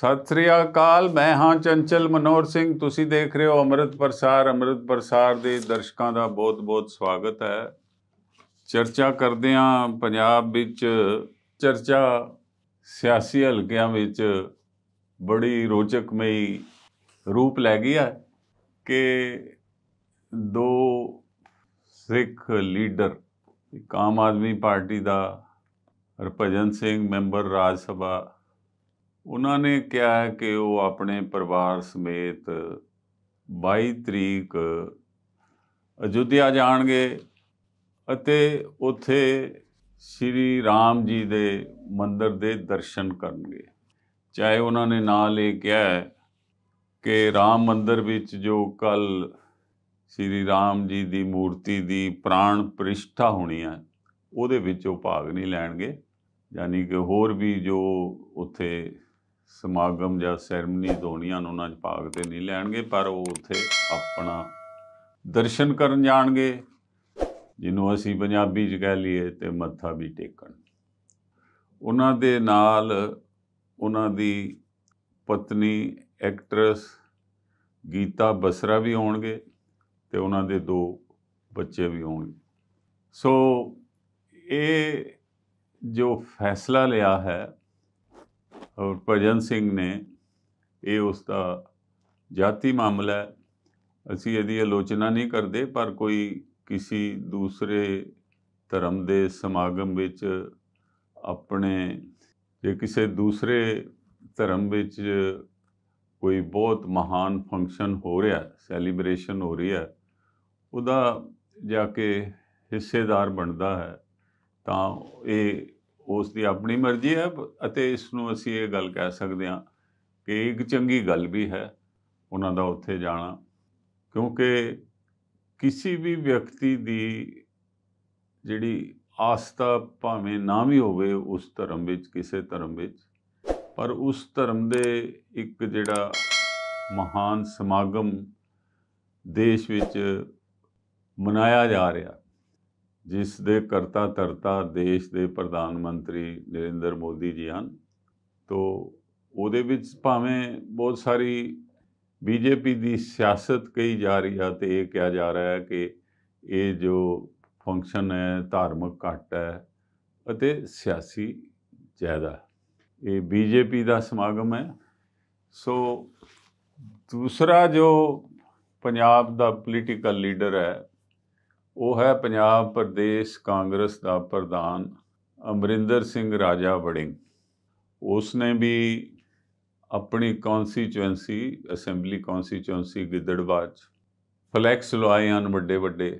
ਸਤਿ ਸ੍ਰੀ ਅਕਾਲ ਮੈਂ ਹਾਂ ਚੰਚਲ ਮਨੋਰ ਸਿੰਘ ਤੁਸੀਂ ਦੇਖ ਰਹੇ ਹੋ ਅੰਮ੍ਰਿਤ ਪ੍ਰਸਾਰ ਅੰਮ੍ਰਿਤ ਪ੍ਰਸਾਰ ਦੇ ਦਰਸ਼ਕਾਂ ਦਾ ਬਹੁਤ-ਬਹੁਤ ਸਵਾਗਤ ਹੈ ਚਰਚਾ ਕਰਦੇ ਪੰਜਾਬ ਵਿੱਚ ਚਰਚਾ ਸਿਆਸੀ ਹਲਕਿਆਂ ਵਿੱਚ ਬੜੀ ਰੋਚਕ ਮਈ ਰੂਪ ਲੈ ਗਈ ਹੈ ਕਿ ਦੋ ਸਿੱਖ ਲੀਡਰ ਇੱਕ ਆਮ ਆਦਮੀ ਪਾਰਟੀ ਦਾ ਹਰਭਜਨ ਸਿੰਘ ਮੈਂਬਰ ਰਾਜ ਸਭਾ ਉਹਨਾਂ ਨੇ ਕਿਹਾ ਹੈ ਕਿ ਉਹ ਆਪਣੇ ਪਰਿਵਾਰ ਸਮੇਤ 22 ਤਰੀਕ ਅਯੁੱਧਿਆ ਜਾਣਗੇ ਅਤੇ ਉੱਥੇ ਸ੍ਰੀ ਰਾਮ ਜੀ ਦੇ ਮੰਦਿਰ ਦੇ ਦਰਸ਼ਨ ਕਰਨਗੇ ਚਾਹੇ ਉਹਨਾਂ ਨੇ ਨਾਲ ਇਹ ਕਿਹਾ ਕਿ ਰਾਮ ਮੰਦਿਰ ਵਿੱਚ ਜੋ ਕੱਲ ਸ੍ਰੀ ਰਾਮ ਜੀ ਦੀ ਮੂਰਤੀ ਦੀ ਪ੍ਰਾਣ ਪ੍ਰਿਸ਼ਠਾ ਹੋਣੀ ਹੈ ਉਹਦੇ ਵਿੱਚ ਉਹ ਭਾਗ ਨਹੀਂ ਲੈਣਗੇ ਯਾਨੀ ਕਿ ਹੋਰ ਵੀ ਜੋ ਉੱਥੇ ਸਮਾਗਮ ਜਾਂ ਸੈਰਮਨੀ ਹੋਣੀਆਂ ਉਹਨਾਂ 'ਚ ਭਾਗ ਤੇ ਨਹੀਂ ਲੈਣਗੇ ਪਰ ਉਹ ਉੱਥੇ ਆਪਣਾ ਦਰਸ਼ਨ ਕਰਨ ਜਾਣਗੇ ਜਿਹਨੂੰ ਅਸੀਂ ਪੰਜਾਬੀ 'ਚ ਕਹਿ ਲਈਏ ਤੇ ਮੱਥਾ ਵੀ ਟੇਕਣ ਉਹਨਾਂ ਦੇ ਨਾਲ ਉਹਨਾਂ ਦੀ ਪਤਨੀ ਐਕਟਰਸ ਗੀਤਾ ਬਸਰਾ ਵੀ ਹੋਣਗੇ ਤੇ ਉਹਨਾਂ ਦੇ ਦੋ ਬੱਚੇ ਵੀ ਹੋਣਗੇ ਸੋ ਇਹ ਜੋ ਫੈਸਲਾ ਲਿਆ ਹੈ ਔਰ ਭਜਨ ਸਿੰਘ ਨੇ ਇਹ ਉਸ ਦਾ ਜਾਤੀ ਮਾਮਲਾ ਅਸੀਂ ਇਹਦੀ ਆਲੋਚਨਾ ਨਹੀਂ ਕਰਦੇ ਪਰ ਕੋਈ ਕਿਸੇ ਦੂਸਰੇ ਧਰਮ ਦੇ ਸਮਾਗਮ ਵਿੱਚ ਆਪਣੇ ਜੇ ਕਿਸੇ ਦੂਸਰੇ ਧਰਮ ਵਿੱਚ ਕੋਈ ਬਹੁਤ ਮਹਾਨ ਫੰਕਸ਼ਨ ਹੋ ਰਿਹਾ ਸੈਲੀਬ੍ਰੇਸ਼ਨ ਹੋ ਰਹੀ ਹੈ ਉਹਦਾ ਜਾ ਕੇ ਹਿੱਸੇਦਾਰ ਬਣਦਾ ਹੈ ਤਾਂ ਇਹ ਉਸ ਦੀ ਆਪਣੀ ਮਰਜ਼ੀ ਹੈ ਅਤੇ ਇਸ ਨੂੰ ਅਸੀਂ ਇਹ ਗੱਲ ਕਹਿ ਸਕਦੇ ਹਾਂ ਕਿ ਇੱਕ ਚੰਗੀ ਗੱਲ ਵੀ ਹੈ ਉਹਨਾਂ ਦਾ ਉੱਥੇ ਜਾਣਾ ਕਿਉਂਕਿ ਕਿਸੇ ਵੀ ਵਿਅਕਤੀ ਦੀ ਜਿਹੜੀ ਆਸਥਾ ਭਾਵੇਂ ਨਾ ਵੀ ਹੋਵੇ ਉਸ ਧਰਮ ਵਿੱਚ ਕਿਸੇ ਧਰਮ ਵਿੱਚ ਪਰ ਉਸ ਧਰਮ ਦੇ ਇੱਕ ਜਿਹੜਾ ਮਹਾਨ ਸਮਾਗਮ ਦੇਸ਼ ਵਿੱਚ ਮਨਾਇਆ ਜਾ ਰਿਹਾ ਜਿਸ ਦੇ ਕਰਤਾ ਧਰਤਾ ਦੇਸ਼ ਦੇ ਪ੍ਰਧਾਨ ਮੰਤਰੀ ਨਰਿੰਦਰ ਮੋਦੀ ਜੀ ਹਨ ਤੋਂ ਉਹਦੇ ਵਿੱਚ ਭਾਵੇਂ ਬਹੁਤ ਸਾਰੀ ਬੀਜੇਪੀ ਦੀ ਸਿਆਸਤ ਕਹੀ ਜਾ ਰਹੀ ਹੈ ਤੇ ਇਹ ਕਿਹਾ ਜਾ ਰਿਹਾ ਹੈ ਕਿ ਇਹ ਜੋ ਫੰਕਸ਼ਨ ਹੈ ਧਾਰਮਿਕ ਘਟ ਹੈ ਅਤੇ ਸਿਆਸੀ ਜ਼ਿਆਦਾ ਇਹ ਬੀਜੇਪੀ ਦਾ ਸਮਾਗਮ ਹੈ ਸੋ ਦੂਸਰਾ ਜੋ ਪੰਜਾਬ ਦਾ ਪੋਲੀਟੀਕਲ ਲੀਡਰ ਹੈ ਉਹ ਹੈ ਪੰਜਾਬ ਪ੍ਰਦੇਸ਼ ਕਾਂਗਰਸ ਦਾ ਪ੍ਰਧਾਨ ਅਮਰਿੰਦਰ ਸਿੰਘ ਰਾਜਾ ਵੜਿੰਗ ਉਸ ਨੇ ਵੀ ਆਪਣੀ ਕੌਨਸਟੀਚੁਐਂਸੀ ਅਸੈਂਬਲੀ ਕੌਨਸਟੀਚੁਐਂਸੀ ਗਿੱਦੜਵਾਚ ਫਲੈਕਸ ਲਵਾਏ ਹਨ ਵੱਡੇ ਵੱਡੇ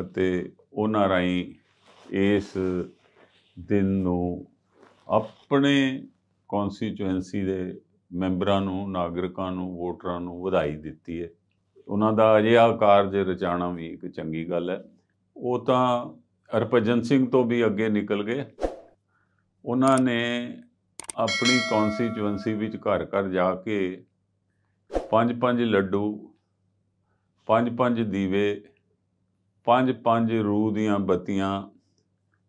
ਅਤੇ ਉਹਨਾਂ ਰਾਈ ਇਸ ਦਿਨ ਨੂੰ ਆਪਣੇ ਕੌਨਸਟੀਚੁਐਂਸੀ ਦੇ ਮੈਂਬਰਾਂ ਨੂੰ ਨਾਗਰਿਕਾਂ ਨੂੰ ਵੋਟਰਾਂ ਨੂੰ ਵਧਾਈ ਦਿੱਤੀ ਹੈ ਉਹਨਾਂ ਦਾ ਅਜਿਹਾ ਕਾਰਜ ਰਚਾਣਾ ਵੀ ਇੱਕ ਚੰਗੀ ਗੱਲ ਹੈ ਉਹ ਤਾਂ ਅਰਪਜਨ ਸਿੰਘ ਤੋਂ ਵੀ ਅੱਗੇ ਨਿਕਲ ਗਏ ਉਹਨਾਂ ਨੇ ਆਪਣੀ ਕੌਨਸਟੀਚੁਐਂਸੀ ਵਿੱਚ ਘਰ ਘਰ ਜਾ ਕੇ ਪੰਜ ਪੰਜ ਲੱਡੂ ਪੰਜ ਪੰਜ ਦੀਵੇ ਪੰਜ ਪੰਜ ਰੂਹ ਦੀਆਂ ਬੱਤੀਆਂ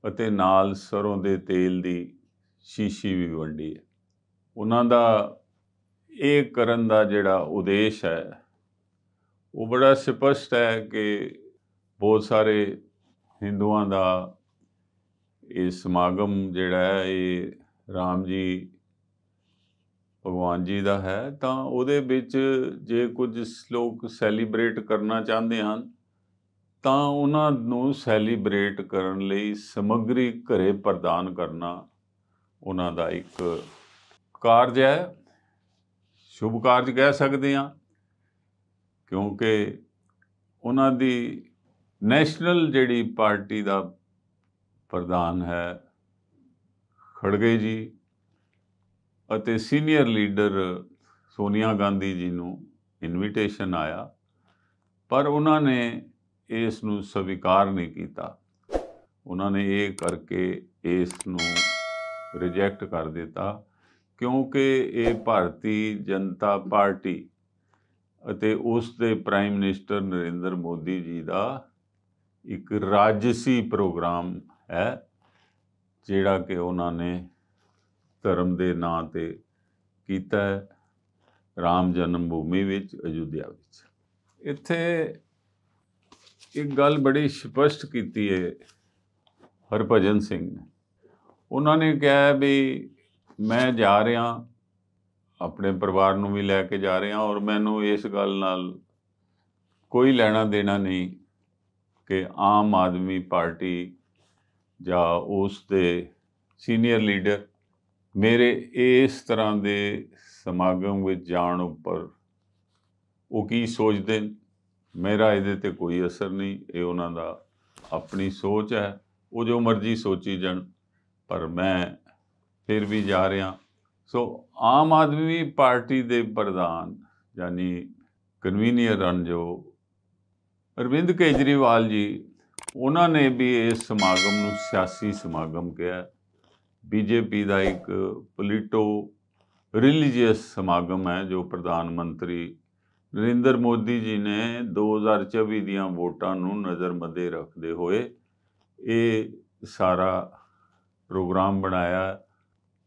ਅਤੇ ਨਾਲ ਸਰੋਂ ਦੇ ਤੇਲ ਦੀ ਸ਼ੀਸ਼ੀ ਵੀ ਵੰਡੀ ਹੈ ਉਹਨਾਂ ਦਾ ਇਹ ਕਰਨ ਦਾ ਜਿਹੜਾ ਉਦੇਸ਼ ਹੈ ਉਹ ਬੜਾ ਸਪਸ਼ਟ ਹੈ ਕਿ ਬਹੁਤ ਸਾਰੇ ਹਿੰਦੂਆਂ ਦਾ ਇਹ ਸਮਾਗਮ ਜਿਹੜਾ ਹੈ ਇਹ RAM ਜੀ ਭਗਵਾਨ ਜੀ ਦਾ ਹੈ ਤਾਂ ਉਹਦੇ ਵਿੱਚ ਜੇ ਕੁਝ ਲੋਕ ਸੈਲੀਬ੍ਰੇਟ ਕਰਨਾ ਚਾਹੁੰਦੇ ਹਨ ਤਾਂ ਉਹਨਾਂ ਨੂੰ ਸੈਲੀਬ੍ਰੇਟ ਕਰਨ ਲਈ ਸਮੱਗਰੀ ਘਰੇ ਪ੍ਰਦਾਨ ਕਰਨਾ ਉਹਨਾਂ ਦਾ ਇੱਕ ਕਾਰਜ ਹੈ ਸ਼ੁਭ ਕਾਰਜ ਕਹਿ ਸਕਦੇ ਹਾਂ ਕਿਉਂਕਿ ਉਹਨਾਂ ਦੀ ਨੈਸ਼ਨਲ ਜਿਹੜੀ ਪਾਰਟੀ ਦਾ ਪ੍ਰਧਾਨ ਹੈ ਖੜਗੇ ਜੀ ਅਤੇ ਸੀਨੀਅਰ ਲੀਡਰ ਸੋਨੀਆ ਗਾਂਧੀ ਜੀ ਨੂੰ ਇਨਵੀਟੇਸ਼ਨ ਆਇਆ ਪਰ ਉਹਨਾਂ ਨੇ ਇਸ ਨੂੰ ਸਵੀਕਾਰ ਨਹੀਂ ਕੀਤਾ ਉਹਨਾਂ ਨੇ ਇਹ ਕਰਕੇ ਇਸ ਨੂੰ ਰਿਜੈਕਟ ਕਰ ਦਿੱਤਾ ਕਿਉਂਕਿ ਇਹ ਭਾਰਤੀ ਜਨਤਾ ਪਾਰਟੀ ਅਤੇ ਉਸ ਦੇ ਪ੍ਰਾਈਮ ਮਿਨਿਸਟਰ ਨਰਿੰਦਰ ਮੋਦੀ ਜੀ ਦਾ ਇੱਕ ਰਾਜਸੀ ਪ੍ਰੋਗਰਾਮ ਹੈ ਜਿਹੜਾ ਕਿ ਉਹਨਾਂ ਨੇ ਧਰਮ ਦੇ ਨਾਂ ਤੇ ਕੀਤਾ ਹੈ ਰਾਮ ਜਨਮ ਭੂਮੀ ਵਿੱਚ ਅਯੁੱਧਿਆ ਵਿੱਚ ਇੱਥੇ ਇੱਕ ਗੱਲ ਬੜੀ ਸਪਸ਼ਟ ਕੀਤੀ ਹੈ ਹਰਭਜਨ ਸਿੰਘ ਨੇ ਉਹਨਾਂ ਨੇ ਕਿਹਾ ਵੀ ਮੈਂ ਜਾ ਰਿਹਾ ਆਪਣੇ ਪਰਿਵਾਰ ਨੂੰ ਵੀ ਲੈ ਕੇ ਜਾ ਰਿਹਾ ਔਰ ਮੈਨੂੰ ਇਸ ਗੱਲ ਨਾਲ ਕੋਈ ਲੈਣਾ ਦੇਣਾ ਨਹੀਂ ਕਿ ਆਮ ਆਦਮੀ ਪਾਰਟੀ ਜਾਂ ਉਸ ਦੇ ਸੀਨੀਅਰ ਲੀਡਰ ਮੇਰੇ ਇਸ ਤਰ੍ਹਾਂ ਦੇ ਸਮਾਗਮ ਵਿੱਚ ਜਾਣ ਉੱਪਰ ਉਹ ਕੀ ਸੋਚਦੇ ਮੇਰਾ ਇਹਦੇ ਤੇ ਕੋਈ ਅਸਰ ਨਹੀਂ ਇਹ ਉਹਨਾਂ ਦਾ ਆਪਣੀ ਸੋਚ ਹੈ ਉਹ ਜੋ ਮਰਜ਼ੀ ਸੋਚੀ ਜਾਣ ਪਰ ਮੈਂ ਫਿਰ ਵੀ ਜਾ ਰਿਹਾ ਸੋ ਆਮ ਆਦਮੀ ਪਾਰਟੀ ਦੇ ਪ੍ਰਧਾਨ ਯਾਨੀ ਕਨਵੀਨੀਅਰ ਰਣ ਜੋ ਅਰਵਿੰਦ ਕੇਜਰੀਵਾਲ ਜੀ ਉਹਨਾਂ ਨੇ ਵੀ ਇਸ ਸਮਾਗਮ ਨੂੰ ਸਿਆਸੀ ਸਮਾਗਮ ਕਿਹਾ ਬੀਜੇਪੀ ਦਾ ਇੱਕ ਪੋਲੀਟੋ ਰਿਲੀਜੀਅਸ ਸਮਾਗਮ ਹੈ ਜੋ ਪ੍ਰਧਾਨ ਮੰਤਰੀ ਨਰਿੰਦਰ ਮੋਦੀ ਜੀ ਨੇ 2024 ਦੀਆਂ ਵੋਟਾਂ ਨੂੰ ਨਜ਼ਰ ਮੱਦੇ ਰੱਖਦੇ ਹੋਏ ਇਹ ਸਾਰਾ ਪ੍ਰੋਗਰਾਮ ਬਣਾਇਆ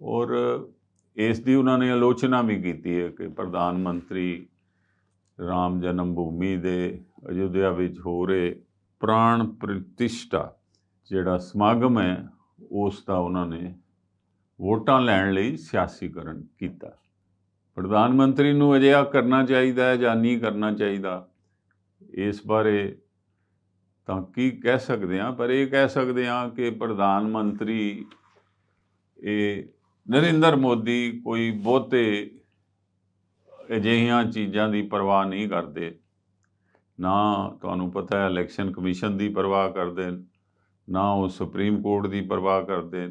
ਔਰ ਇਸ ਦੀ ਉਹਨਾਂ ਨੇ ਆਲੋਚਨਾ ਵੀ ਕੀਤੀ ਹੈ ਕਿ ਪ੍ਰਧਾਨ ਮੰਤਰੀ ਰਾਮ ਜਨਮ ਭੂਮੀ ਦੇ ਅਯੁੱਧਿਆ ਵਿੱਚ ਹੋ ਰਹੇ ਪ੍ਰਾਣ ਪ੍ਰਤਿਸ਼ਠਾ ਜਿਹੜਾ ਸਮਾਗਮ ਹੈ ਉਸ ਦਾ ਉਹਨਾਂ ਨੇ ਵੋਟਾਂ ਲੈਣ ਲਈ ਸਿਆਸੀਕਰਨ ਕੀਤਾ ਪ੍ਰਧਾਨ ਮੰਤਰੀ ਨੂੰ ਅਜਿਹਾ ਕਰਨਾ ਚਾਹੀਦਾ ਹੈ ਜਾਂ ਨਹੀਂ ਕਰਨਾ ਚਾਹੀਦਾ ਇਸ ਬਾਰੇ ਤਾਂ ਕੀ ਕਹਿ ਸਕਦੇ ਆ ਪਰ ਇਹ ਕਹਿ ਸਕਦੇ ਆ ਕਿ ਪ੍ਰਧਾਨ ਮੰਤਰੀ ਇਹ ਨਰਿੰਦਰ ਮੋਦੀ ਕੋਈ ਬਹੁਤੇ ਅਜਿਹੀਆਂ ਚੀਜ਼ਾਂ ਦੀ ਪਰਵਾਹ ਨਹੀਂ ਕਰਦੇ ਨਾ ਤੁਹਾਨੂੰ ਪਤਾ ਹੈ ਇਲੈਕਸ਼ਨ ਕਮਿਸ਼ਨ ਦੀ ਪਰਵਾਹ ਕਰਦੇ ਨਾ ਉਹ ਸੁਪਰੀਮ ਕੋਰਟ ਦੀ ਪਰਵਾਹ ਕਰਦੇ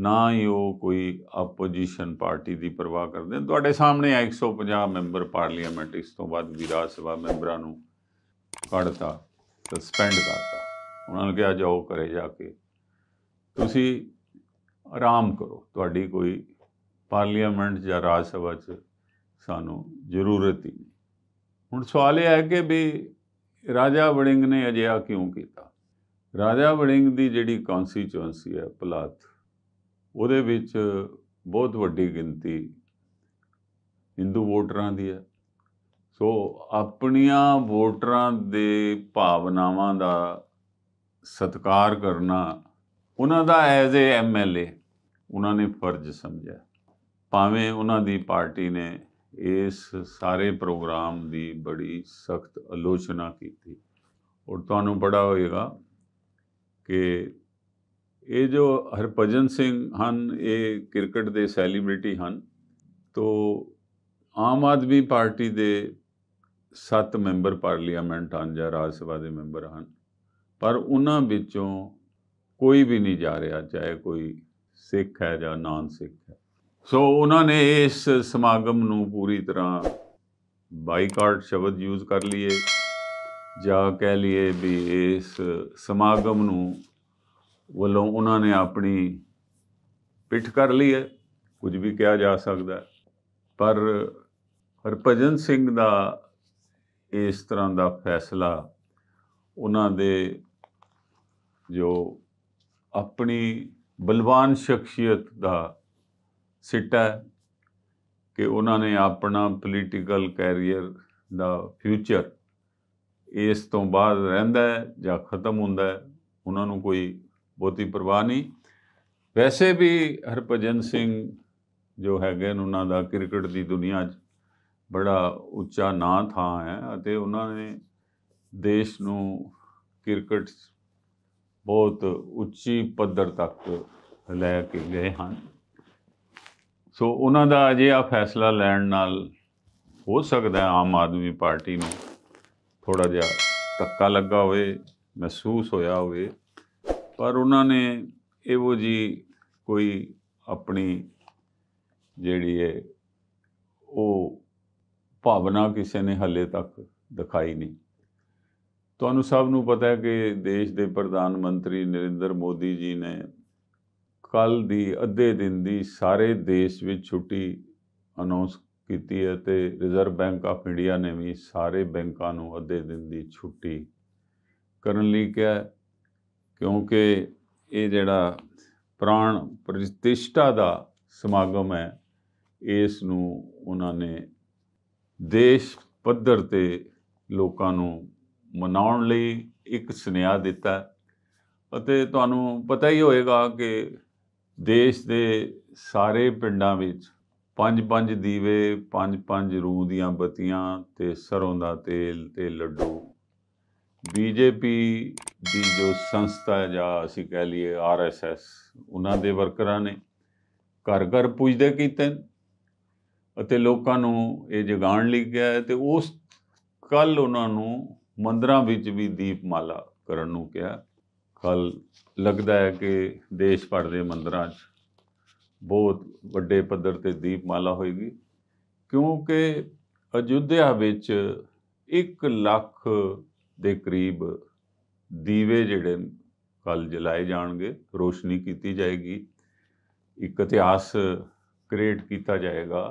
ਨਾ ਹੀ ਉਹ ਕੋਈ ਆਪੋਜੀਸ਼ਨ ਪਾਰਟੀ ਦੀ ਪਰਵਾਹ ਕਰਦੇ ਤੁਹਾਡੇ ਸਾਹਮਣੇ ਆ 150 ਮੈਂਬਰ ਪਾਰਲੀਮੈਂਟ ਇਸ ਤੋਂ ਬਾਅਦ ਵੀ ਰਾਜ ਸਭਾ ਮੈਂਬਰਾਂ ਨੂੰ ਕੱਢਤਾ ਸਸਪੈਂਡ ਕਰਤਾ ਉਹਨਾਂ ਨੇ ਕਿਹਾ ਜਾਓ ਕਰੇ ਜਾ ਕੇ ਤੁਸੀਂ ਆਰਾਮ ਕਰੋ ਤੁਹਾਡੀ ਕੋਈ ਪਾਰਲੀਮੈਂਟ ਜਾਂ ਰਾਜ ਸਭਾ 'ਚ ਸਾਨੂੰ ਜ਼ਰੂਰਤ ਹੀ ਨਹੀਂ ਹੁਣ ਸਵਾਲ ਇਹ ਹੈ ਕਿ ਵੀ ਰਾਜਾ ਵੜਿੰਗ ਨੇ ਅਜਿਹਾ ਕਿਉਂ ਕੀਤਾ ਰਾਜਾ ਵੜਿੰਗ ਦੀ ਜਿਹੜੀ ਕਨਸਟੀਚੁਐਂਸੀ ਹੈ ਪਲਾਤ ਉਹਦੇ ਵਿੱਚ ਬਹੁਤ ਵੱਡੀ ਗਿਣਤੀ Hindu ਵੋਟਰਾਂ ਦੀ ਹੈ ਸੋ ਆਪਣੀਆਂ ਵੋਟਰਾਂ ਦੇ ਭਾਵਨਾਵਾਂ ਦਾ ਸਤਕਾਰ ਕਰਨਾ ਉਹਨਾਂ ਦਾ ਐਜ਼ ਏ ਐਮਐਲਏ ਉਹਨਾਂ ਨੇ ਫਰਜ਼ ਸਮਝਿਆ ਭਾਵੇਂ ਉਹਨਾਂ ਦੀ ਪਾਰਟੀ ਨੇ ਇਸ ਸਾਰੇ ਪ੍ਰੋਗਰਾਮ ਦੀ ਬੜੀ ਸਖਤ ਆਲੋਚਨਾ ਕੀਤੀ ਔਰ ਤੁਹਾਨੂੰ ਬੜਾ ਹੋਏਗਾ ਕਿ ਇਹ ਜੋ ਹਰਪਜਨ ਸਿੰਘ ਹਨ ਇਹ ਕ੍ਰਿਕਟ ਦੇ ਸੈਲੀਬ੍ਰਿਟੀ ਹਨ ਤੋਂ ਆਮ ਆਦਮੀ ਪਾਰਟੀ ਦੇ ਸੱਤ ਮੈਂਬਰ ਪਾਰਲੀਮੈਂਟ ਹਨ ਜਾਂ ਰਾਜ ਸਭਾ ਦੇ ਮੈਂਬਰ ਹਨ ਪਰ ਉਹਨਾਂ ਵਿੱਚੋਂ ਕੋਈ ਵੀ ਨਹੀਂ ਜਾ ਰਿਹਾ ਚਾਹੇ ਕੋਈ ਸਿੱਖ ਹੈ ਜਾਂ ਨਾਨ ਸਿੱਖ ਹੈ ਸੋ ਉਹਨਾਂ ਨੇ ਇਸ ਸਮਾਗਮ ਨੂੰ ਪੂਰੀ ਤਰ੍ਹਾਂ ਬਾਈਕਾਟ ਸ਼ਬਦ ਯੂਜ਼ ਕਰ ਲਈਏ ਜਾਂ ਕਹਿ ਲਈਏ ਵੀ ਇਸ ਸਮਾਗਮ ਨੂੰ ਵੱਲੋਂ ਉਹਨਾਂ ਨੇ ਆਪਣੀ ਪਿੱਠ ਕਰ ਲਈ ਹੈ ਕੁਝ ਵੀ ਕਿਹਾ ਜਾ ਸਕਦਾ ਪਰ ਹਰਪਜਨ ਸਿੰਘ ਦਾ ਇਸ ਤਰ੍ਹਾਂ ਦਾ ਫੈਸਲਾ ਉਹਨਾਂ ਦੇ ਜੋ ਆਪਣੀ ਬਲਵਾਨ ਸ਼ਖਸੀਅਤ ਦਾ ਸਿੱਟਾ ਕਿ ਉਹਨਾਂ ਨੇ ਆਪਣਾ ਪੋਲੀਟੀਕਲ ਕੈਰੀਅਰ ਦਾ ਫਿਊਚਰ ਇਸ ਤੋਂ ਬਾਅਦ ਰਹਿੰਦਾ ਹੈ ਜਾਂ ਖਤਮ ਹੁੰਦਾ ਹੈ ਉਹਨਾਂ ਨੂੰ ਕੋਈ ਬਹੁਤੀ ਪਰਵਾਹ ਨਹੀਂ ਵੈਸੇ ਵੀ ਹਰਪਜਨ ਸਿੰਘ ਜੋ ਹੈਗੇ ਉਹਨਾਂ ਦਾ ਕ੍ਰਿਕਟ ਦੀ ਦੁਨੀਆ 'ਚ ਬੜਾ ਉੱਚਾ ਨਾਂ ਥਾਂ ਹੈ ਅਤੇ ਉਹਨਾਂ ਨੇ ਦੇਸ਼ ਨੂੰ ਕ੍ਰਿਕਟ ਬਹੁਤ ਉੱਚੀ ਪੱਧਰ ਤੱਕ ਲੈ ਕੇ ਗਏ ਹਨ ਸੋ ਉਹਨਾਂ ਦਾ ਅਜੇ ਆ ਫੈਸਲਾ ਲੈਣ ਨਾਲ ਹੋ ਸਕਦਾ ਆਮ ਆਦਮੀ ਪਾਰਟੀ ਨੂੰ ਥੋੜਾ ਜਿਹਾ ਧੱਕਾ ਲੱਗਾ ਹੋਵੇ ਮਹਿਸੂਸ ਹੋਇਆ ਹੋਵੇ ਪਰ ਉਹਨਾਂ ਨੇ ਇਹੋ ਜੀ ਕੋਈ ਆਪਣੀ ਜਿਹੜੀ ਹੈ ਉਹ ਭਾਵਨਾ ਕਿਸੇ ਨੇ ਹੱਲੇ ਤੱਕ ਦਿਖਾਈ ਨਹੀਂ ਤੁਹਾਨੂੰ ਸਭ ਨੂੰ ਪਤਾ ਹੈ ਕਿ ਦੇਸ਼ ਦੇ ਪ੍ਰਧਾਨ ਮੰਤਰੀ ਨਰਿੰਦਰ ਮੋਦੀ ਜੀ ਨੇ ਕੱਲ ਦੀ ਅੱਧੇ ਦਿਨ ਦੀ ਸਾਰੇ ਦੇਸ਼ ਵਿੱਚ ਛੁੱਟੀ ਅਨਾਉਂਸ ਕੀਤੀ ਹੈ ਤੇ ਰਿਜ਼ਰਵ ਬੈਂਕ ਆਫ ਇੰਡੀਆ ਨੇ ਵੀ ਸਾਰੇ ਬੈਂਕਾਂ ਨੂੰ ਅੱਧੇ ਦਿਨ ਦੀ ਛੁੱਟੀ ਕਰਨ ਲਈ ਕਿਹਾ ਕਿਉਂਕਿ ਇਹ ਜਿਹੜਾ ਪ੍ਰਾਣ ਪ੍ਰਤਿਸ਼ਠਾ ਦਾ ਸਮਾਗਮ ਹੈ ਇਸ ਨੂੰ ਉਹਨਾਂ ਨੇ ਦੇਸ਼ ਪੱਧਰ ਤੇ ਲੋਕਾਂ ਨੂੰ ਮਨਾਉਣ ਲਈ ਇੱਕ ਸੁਨੇਹਾ ਦਿੱਤਾ ਅਤੇ ਤੁਹਾਨੂੰ ਪਤਾ ਹੀ ਹੋਏਗਾ ਕਿ ਦੇਸ਼ ਦੇ ਸਾਰੇ ਪਿੰਡਾਂ ਵਿੱਚ ਪੰਜ ਪੰਜ ਦੀਵੇ ਪੰਜ ਪੰਜ ਰੂਹ ਦੀਆਂ ਬਤੀਆਂ ਤੇ ਸਰੋਂ ਦਾ ਤੇਲ ਤੇ ਲੱਡੂ ਬੀਜੇਪੀ ਦੀ ਜੋ ਸੰਸਥਾ ਜਾਂ ਅਸੀਂ ਕਹ ਲਈਏ ਆਰਐਸਐਸ ਉਹਨਾਂ ਦੇ ਵਰਕਰਾਂ ਨੇ ਘਰ ਘਰ ਪੁੱਜਦੇ ਕੀਤੇ ਅਤੇ ਲੋਕਾਂ ਨੂੰ ਇਹ ਜਗਾਉਣ ਲਈ ਗਿਆ ਤੇ ਉਸ ਕੱਲ ਉਹਨਾਂ ਨੂੰ ਮੰਦਰਾਂ ਵਿੱਚ ਵੀ ਦੀਪਮਾਲਾ ਕਰਨ ਨੂੰ ਕਿਹਾ ਕੱਲ ਲੱਗਦਾ ਹੈ ਕਿ ਦੇਸ਼ ਭਰ ਦੇ ਮੰਦਰਾਂ 'ਚ ਬਹੁਤ ਵੱਡੇ ਪੱਧਰ ਤੇ ਦੀਪਮਾਲਾ ਹੋਏਗੀ ਕਿਉਂਕਿ ਅਯੁੱਧਿਆ ਵਿੱਚ 1 ਲੱਖ ਦੇ ਕਰੀਬ ਦੀਵੇ ਜਿਹੜੇ ਕੱਲ ਜਲਾਏ ਜਾਣਗੇ ਰੋਸ਼ਨੀ ਕੀਤੀ ਜਾਏਗੀ ਇੱਕ ਇਤਿਹਾਸ ਕ੍ਰੀਏਟ ਕੀਤਾ ਜਾਏਗਾ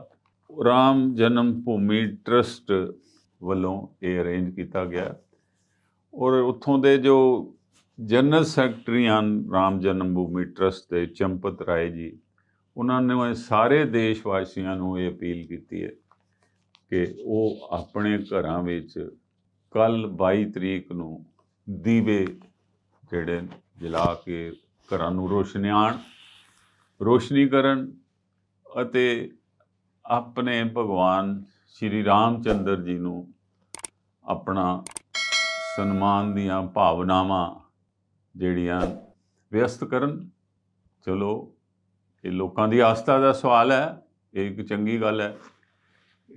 ਰਾਮ ਜਨਮ ਭੂਮੀ ਟਰਸਟ ਵੱਲੋਂ ਇਹ ਅਰੇਂਜ ਕੀਤਾ ਗਿਆ ਔਰ ਉੱਥੋਂ ਦੇ ਜੋ ਜਨਰਲ ਸੈਕਟਰੀ ਹਨ ਰਾਮ ਜਨਮ ਭੂਮੀ ਟਰਸਟ ਦੇ ਚੰਪਤ ਰਾਏ ਜੀ ਉਹਨਾਂ ਨੇ ਸਾਰੇ ਦੇਸ਼ ਵਾਸੀਆਂ ਨੂੰ ਇਹ ਅਪੀਲ ਕੀਤੀ ਹੈ ਕਿ ਉਹ ਆਪਣੇ ਘਰਾਂ ਵਿੱਚ ਕੱਲ 22 ਤਰੀਕ ਨੂੰ ਦੀਵੇ ਜਿਹੜੇ ਜਲਾ ਕੇ ਘਰਾਂ ਨੂੰ ਰੋਸ਼ਨੀਆਂ ਰੋਸ਼ਨੀ ਕਰਨ ਅਤੇ ਆਪਣੇ ਭਗਵਾਨ ਸ਼੍ਰੀ ਰਾਮਚੰਦਰ ਜੀ ਨੂੰ ਆਪਣਾ ਸਨਮਾਨ ਦੀਆਂ ਭਾਵਨਾਵਾਂ ਜਿਹੜੀਆਂ ਵਿਅਸਤ ਕਰਨ ਚਲੋ ਇਹ ਲੋਕਾਂ ਦੀ ਆਸਥਾ ਦਾ ਸਵਾਲ ਹੈ ਇਹ ਇੱਕ ਚੰਗੀ ਗੱਲ ਹੈ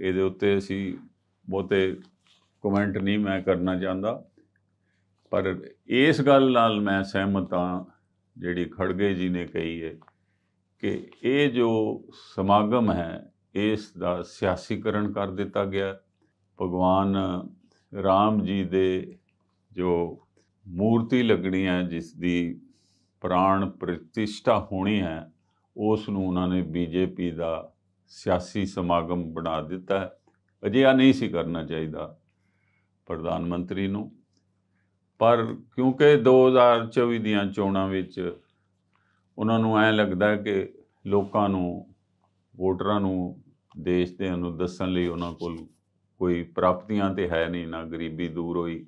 ਇਹਦੇ ਉੱਤੇ ਅਸੀਂ ਬਹੁਤੇ ਕਮੈਂਟ ਨਹੀਂ ਮੈਂ ਕਰਨਾ ਚਾਹੁੰਦਾ ਪਰ ਇਸ ਗੱਲ ਨਾਲ ਮੈਂ ਸਹਿਮਤ ਹਾਂ ਜਿਹੜੀ ਖੜਗੇ ਜੀ ਨੇ ਕਹੀ ਹੈ ਕਿ ਇਹ ਜੋ ਸਮਾਗਮ ਹੈ ਇਸ ਦਾ ਸਿਆਸੀਕਰਨ ਕਰ ਦਿੱਤਾ ਗਿਆ ਭਗਵਾਨ ਰਾਮ ਜੀ ਦੇ ਜੋ ਮੂਰਤੀ ਲੱਗਣੀ ਹੈ ਜਿਸ ਦੀ ਪ੍ਰਾਣ ਪ੍ਰਤਿਸ਼ਠਾ ਹੋਣੀ ਹੈ ਉਸ ਨੂੰ ਉਹਨਾਂ ਨੇ ਬੀਜੇਪੀ ਦਾ ਸਿਆਸੀ ਸਮਾਗਮ ਬਣਾ ਦਿੱਤਾ ਹੈ ਅਜਿਹਾ ਨਹੀਂ ਸੀ ਕਰਨਾ ਚਾਹੀਦਾ ਪ੍ਰਧਾਨ ਮੰਤਰੀ ਨੂੰ ਪਰ ਕਿਉਂਕਿ 2024 ਦੀਆਂ ਚੋਣਾਂ ਵਿੱਚ ਉਹਨਾਂ ਨੂੰ ਐ ਲੱਗਦਾ ਕਿ ਲੋਕਾਂ ਨੂੰ ਵੋਟਰਾਂ ਨੂੰ ਦੇਸ਼ ਦੇ ਨੂੰ ਦੱਸਣ ਲਈ ਉਹਨਾਂ ਕੋਲ ਕੋਈ ਪ੍ਰਾਪਤੀਆਂ ਤੇ ਹੈ ਨਹੀਂ ਨਾ ਗਰੀਬੀ ਦੂਰ ਹੋਈ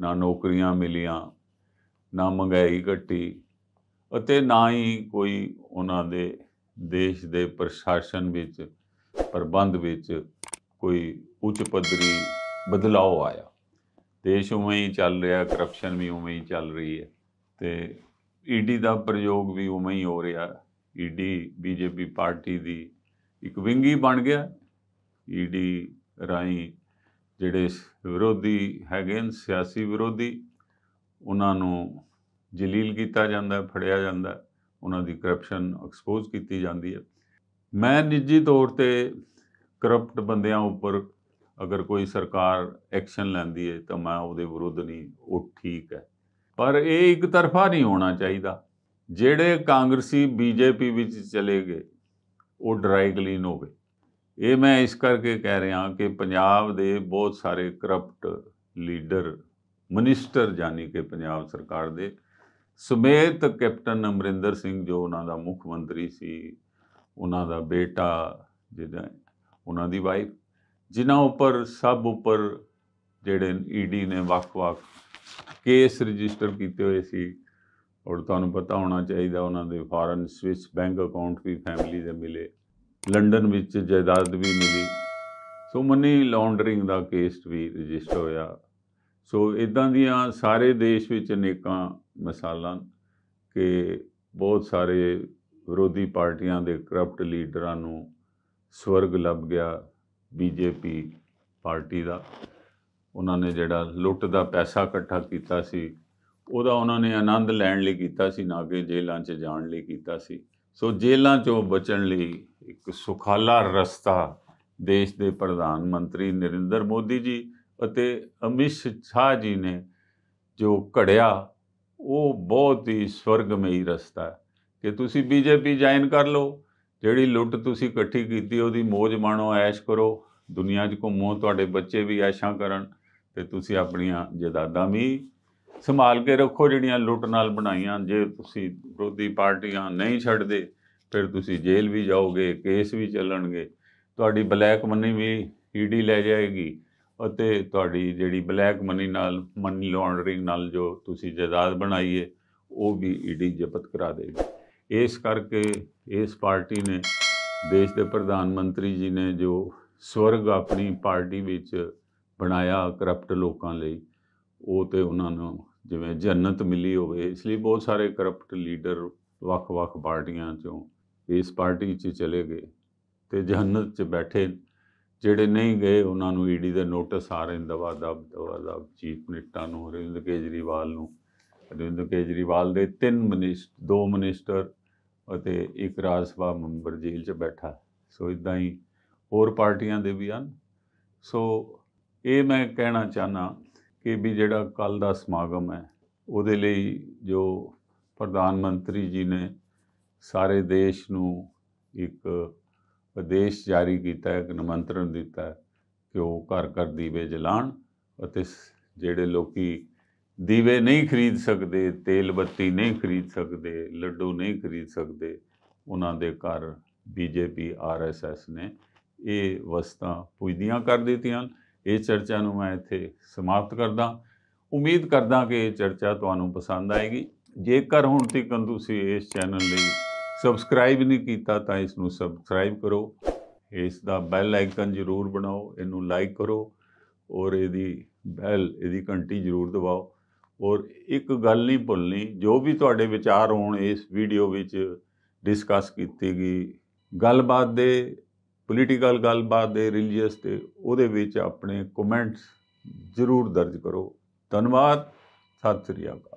ਨਾ ਨੌਕਰੀਆਂ ਮਿਲੀਆਂ ਨਾ ਮਹਿੰਗਾਈ ਘਟੀ ਅਤੇ ਨਾ ਹੀ ਕੋਈ ਉਹਨਾਂ ਦੇ ਦੇਸ਼ ਦੇ ਪ੍ਰਸ਼ਾਸਨ ਵਿੱਚ ਪ੍ਰਬੰਧ ਵਿੱਚ ਕੋਈ ਉੱਚ ਪਦਰੀ ਬਦਲਾਅ ਆਇਆ ਦੇਸ਼ ਉਵੇਂ ਹੀ ਚੱਲ ਰਿਹਾ ਕਰਪਸ਼ਨ ਵੀ ਉਵੇਂ ਹੀ ਚੱਲ ਰਹੀ ਹੈ ਤੇ ਈਡੀ e ਦਾ ਪ੍ਰਯੋਗ ਵੀ ਉਵੇਂ ਹੀ ਹੋ ਰਿਹਾ ਈਡੀ e ਬੀਜੇਪੀ ਪਾਰਟੀ ਦੀ ਇੱਕ ਵਿੰਗੀ ਬਣ ਗਿਆ ਈਡੀ ਰਾਈ ਜਿਹੜੇ ਵਿਰੋਧੀ ਹੈਗੇ ਨੇ ਸਿਆਸੀ ਵਿਰੋਧੀ ਉਹਨਾਂ ਨੂੰ ਜਲੀਲ ਕੀਤਾ ਜਾਂਦਾ ਫੜਿਆ ਜਾਂਦਾ ਉਹਨਾਂ ਦੀ ਕਰਪਸ਼ਨ ਐਕਸਪੋਜ਼ ਕੀਤੀ ਜਾਂਦੀ ਹੈ ਮੈਂ ਨਿੱਜੀ ਤੌਰ ਤੇ ਕਰਪਟ ਬੰਦਿਆਂ ਉੱਪਰ ਅਗਰ ਕੋਈ ਸਰਕਾਰ ਐਕਸ਼ਨ ਲੈਂਦੀ ਹੈ ਤਾਂ ਮੈਂ ਉਹਦੇ ਵਿਰੁੱਧ ਨਹੀਂ ਉਹ ਠੀਕ ਹੈ ਪਰ ਇਹ ਇੱਕ ਤਰਫਾ ਨਹੀਂ ਹੋਣਾ ਚਾਹੀਦਾ ਜਿਹੜੇ ਕਾਂਗਰਸੀ ਬੀਜੇਪੀ ਵਿੱਚ ਚਲੇ ਗਏ ਉਹ ਡਰਾਈ ਕਲੀਨ ਹੋਵੇ ਇਹ ਮੈਂ ਇਸ ਕਰਕੇ ਕਹਿ ਰਿਹਾ ਕਿ ਪੰਜਾਬ ਦੇ ਬਹੁਤ ਸਾਰੇ ਕਰਪਟ ਲੀਡਰ ਮਨਿਸਟਰ ਜਾਨੀ ਕਿ ਪੰਜਾਬ ਸਰਕਾਰ ਦੇ ਸਮੇਤ ਕੈਪਟਨ ਅਮਰਿੰਦਰ ਸਿੰਘ ਜੋ ਉਹਨਾਂ ਦਾ ਮੁੱਖ ਮੰਤਰੀ ਸੀ ਉਹਨਾਂ ਦਾ ਬੇਟਾ ਜਿਹਦਾ ਉਹਨਾਂ ਦੀ ਵਾਈਫ ਜਿਨ੍ਹਾਂ ਉੱਪਰ ਸਭ ਉੱਪਰ ਜਿਹੜੇ ਈਡੀ e ਨੇ ਵੱਖ-ਵੱਖ ਕੇਸ ਰਜਿਸਟਰ ਕੀਤੇ ਹੋਏ ਸੀ ਔਰ ਤੁਹਾਨੂੰ ਪਤਾ ਹੋਣਾ ਚਾਹੀਦਾ ਉਹਨਾਂ ਦੇ ਫਾਰਨ ਸਵਿਸ ਬੈਂਕ ਅਕਾਊਂਟ ਵੀ ਫੈਮਿਲੀ ਦੇ ਮਿਲੇ ਲੰਡਨ ਵਿੱਚ ਜਾਇਦਾਦ ਵੀ ਮਿਲੀ ਸੋ ਮਨੀ ਲਾਂਡਰਿੰਗ ਦਾ ਕੇਸ ਵੀ ਰਜਿਸਟਰ ਹੋਇਆ ਸੋ ਇਦਾਂ ਦੀਆਂ ਸਾਰੇ ਦੇਸ਼ ਵਿੱਚ ਅਨੇਕਾਂ ਮਿਸਾਲਾਂ ਕਿ ਬਹੁਤ ਸਾਰੇ ਵਿਰੋਧੀ ਪਾਰਟੀਆਂ ਦੇ ਕਰਪਟ ਲੀਡਰਾਂ ਨੂੰ ਸਵਰਗ ਲੱਭ ਗਿਆ ਬੀਜੇਪੀ ਪਾਰਟੀ ਦਾ ਉਹਨਾਂ ਨੇ ਜਿਹੜਾ ਲੁੱਟ ਦਾ ਪੈਸਾ ਇਕੱਠਾ ਕੀਤਾ ਸੀ ਉਹਦਾ ਉਹਨਾਂ ਨੇ ਆਨੰਦ ਲੈਣ ਲਈ ਕੀਤਾ ਸੀ ਨਾ ਕਿ ਜੇਲਾਂ 'ਚ ਜਾਣ ਲਈ ਕੀਤਾ ਸੀ ਸੋ ਜੇਲਾਂ 'ਚੋਂ ਬਚਣ ਲਈ ਇੱਕ ਸੁਖਾਲਾ ਰਸਤਾ ਦੇਸ਼ ਦੇ ਪ੍ਰਧਾਨ ਮੰਤਰੀ ਨਰਿੰਦਰ ਮੋਦੀ ਜੀ ਅਤੇ ਅਮਿਸ਼ ਛਾ ਜੀ ਨੇ ਜੋ ਘੜਿਆ ਉਹ ਬਹੁਤ ਹੀ ਸਵਰਗਮਈ ਰਸਤਾ ਹੈ ਕਿ ਤੁਸੀਂ ਬੀਜੇਪੀ ਜੁਆਇਨ ਕਰ ਲਓ ਜਿਹੜੀ ਲੁੱਟ ਤੁਸੀਂ ਇਕੱਠੀ ਕੀਤੀ ਉਹਦੀ ਮੋਜ ਮਾਣੋ ਐਸ਼ ਕਰੋ ਦੁਨੀਆ 'ਚ ਘੁੰਮੋ ਤੁਹਾਡੇ ਬੱਚੇ ਵੀ ਐਸ਼ਾਂ ਕਰਨ ਤੇ ਤੁਸੀਂ ਆਪਣੀਆਂ ਜਦਾਦਾਂ ਵੀ ਸੰਭਾਲ ਕੇ ਰੱਖੋ ਜਿਹੜੀਆਂ ਲੁੱਟ ਨਾਲ ਬਣਾਈਆਂ ਜੇ ਤੁਸੀਂ ਵਿਰੋਧੀ ਪਾਰਟੀਆਂ ਨਹੀਂ ਛੱਡਦੇ ਫਿਰ ਤੁਸੀਂ ਜੇਲ੍ਹ ਵੀ ਜਾਓਗੇ ਕੇਸ ਵੀ ਚੱਲਣਗੇ ਤੁਹਾਡੀ ਬਲੈਕ ਮਨੀ ਵੀ ਈਡੀ ਲੈ ਜਾਏਗੀ ਅਤੇ ਤੁਹਾਡੀ ਜਿਹੜੀ ਬਲੈਕ ਮਨੀ ਨਾਲ ਮਨੀ ਲਾਂਡਰਿੰਗ ਨਾਲ ਜੋ ਤੁਸੀਂ ਜਾਇਦਾਦ ਬਣਾਈਏ ਉਹ ਵੀ ਈਡੀ ਜ਼ਬਤ ਕਰਾ ਦੇਗੀ ਇਸ ਕਰਕੇ ਇਸ ਪਾਰਟੀ ਨੇ ਦੇਸ਼ ਦੇ ਪ੍ਰਧਾਨ ਮੰਤਰੀ ਜੀ ਨੇ ਜੋ ਸਵਰਗ ਆਪਣੀ ਪਾਰਟੀ ਵਿੱਚ ਬਣਾਇਆ ਕਰਪਟ ਲੋਕਾਂ ਲਈ ਉਹ ਤੇ ਉਹਨਾਂ ਨੂੰ ਜਿਵੇਂ ਜੰਨਤ ਮਿਲੀ ਹੋਵੇ ਇਸ ਲਈ ਬਹੁਤ ਸਾਰੇ ਕਰਪਟ ਲੀਡਰ ਵੱਖ-ਵੱਖ ਪਾਰਟੀਆਂ ਚੋਂ ਇਸ ਪਾਰਟੀ 'ਚ ਚਲੇ ਗਏ ਤੇ ਜਹਨਤ 'ਚ ਬੈਠੇ ਜਿਹੜੇ ਨਹੀਂ ਗਏ ਉਹਨਾਂ ਨੂੰ ਈਡੀ e ਦੇ ਨੋਟਿਸ ਆ ਰਹੇ ਦਵਾ ਦਬ ਦਵਾ ਦਬ ਚੀਫ ਮਿਨਿਸਟਰ ਨੂੰ ਅਰਵਿੰਦ ਕੇਜਰੀਵਾਲ ਨੂੰ ਅਰਵਿੰਦ ਕੇਜਰੀਵਾਲ ਦੇ ਤਿੰਨ ਮਿਨਿਸਟਰ ਦੋ ਮਿਨਿਸਟਰ ਅਤੇ ਇੱਕ ਰਾਜ ਸਭਾ ਮੈਂਬਰ ਜੇਲ੍ਹ 'ਚ ਬੈਠਾ ਸੋ ਇਦਾਂ ਹੀ ਹੋਰ ਪਾਰਟੀਆਂ ਦੇ ਵੀ ਹਨ ਸੋ ਇਹ ਮੈਂ ਕਹਿਣਾ ਚਾਹਨਾ ਕਿ ਵੀ ਜਿਹੜਾ ਕੱਲ ਦਾ ਸਮਾਗਮ ਹੈ ਉਹਦੇ ਲਈ ਜੋ ਪ੍ਰਧਾਨ ਮੰਤਰੀ ਜੀ ਨੇ ਸਾਰੇ ਦੇਸ਼ ਨੂੰ ਇੱਕ ਆਦੇਸ਼ ਜਾਰੀ ਕੀਤਾ ਹੈ ਇੱਕ ਨਿਮੰਤਰਣ ਦਿੱਤਾ ਹੈ ਕਿ ਉਹ ਘਰ ਘਰ ਦੀਵੇ ਜਲਾਣ ਅਤੇ ਜਿਹੜੇ ਲੋਕੀ ਦੀਵੇ ਨਹੀਂ ਖਰੀਦ ਸਕਦੇ ਤੇਲ ਬੱਤੀ ਨਹੀਂ ਖਰੀਦ ਸਕਦੇ ਲੱਡੂ ਨਹੀਂ ਖਰੀਦ ਸਕਦੇ ਉਹਨਾਂ ਦੇ ਘਰ ਬੀਜੇਪੀ ਆਰਐਸਐਸ ਨੇ ਇਹ ਵਸਤਾਂ ਪੁੱਜਦੀਆਂ ਕਰ ਦਿੱਤੀਆਂ ਇਹ ਚਰਚਾ ਨੂੰ ਮੈਂ ਇੱਥੇ ਸਮਾਪਤ ਕਰਦਾ ਉਮੀਦ ਕਰਦਾ ਕਿ ਇਹ ਚਰਚਾ ਤੁਹਾਨੂੰ ਪਸੰਦ ਆਏਗੀ ਜੇਕਰ ਹੁਣ ਤੱਕ ਤੁਸੀਂ ਇਸ ਚੈਨਲ ਲਈ ਸਬਸਕ੍ਰਾਈਬ ਨਹੀਂ ਕੀਤਾ ਤਾਂ ਇਸ ਨੂੰ ਸਬਸਕ੍ਰਾਈਬ ਕਰੋ ਇਸ ਦਾ ਬੈਲ ਆਈਕਨ ਜ਼ਰੂਰ ਬਣਾਓ ਇਹਨੂੰ ਲਾਈਕ ਕਰੋ ਔਰ ਇਹਦੀ ਬੈਲ ਇਹਦੀ ਘੰਟੀ ਜ਼ਰੂਰ ਦਬਾਓ ਔਰ ਇੱਕ ਗੱਲ ਨਹੀਂ ਭੁੱਲਣੀ ਜੋ ਵੀ ਤੁਹਾਡੇ ਵਿਚਾਰ ਹੋਣ ਇਸ ਵੀਡੀਓ ਵਿੱਚ ਡਿਸਕਸ ਕੀਤੀ ਗਈ ਗੱਲਬਾਤ ਦੇ ਪੋਲੀਟੀਕਲ ਗੱਲਬਾਤ ਦੇ ਰਿਲੀਜੀਅਸ ਤੇ ਉਹਦੇ ਵਿੱਚ ਆਪਣੇ ਕਮੈਂਟਸ ਜ਼ਰੂਰ ਦਰਜ ਕਰੋ ਧੰਨਵਾਦ ਸਤਿ ਸ੍ਰੀ ਅਕਾਲ